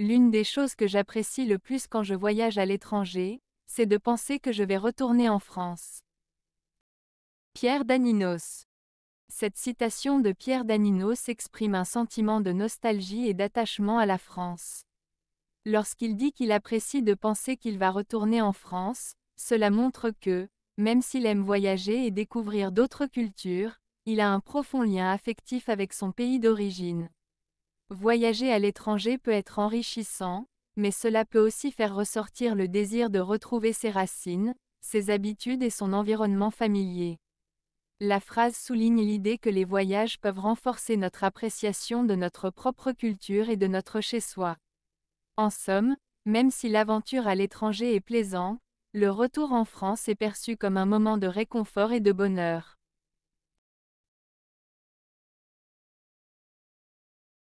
L'une des choses que j'apprécie le plus quand je voyage à l'étranger, c'est de penser que je vais retourner en France. Pierre Daninos Cette citation de Pierre Daninos exprime un sentiment de nostalgie et d'attachement à la France. Lorsqu'il dit qu'il apprécie de penser qu'il va retourner en France, cela montre que, même s'il aime voyager et découvrir d'autres cultures, il a un profond lien affectif avec son pays d'origine. Voyager à l'étranger peut être enrichissant, mais cela peut aussi faire ressortir le désir de retrouver ses racines, ses habitudes et son environnement familier. La phrase souligne l'idée que les voyages peuvent renforcer notre appréciation de notre propre culture et de notre chez-soi. En somme, même si l'aventure à l'étranger est plaisante, le retour en France est perçu comme un moment de réconfort et de bonheur.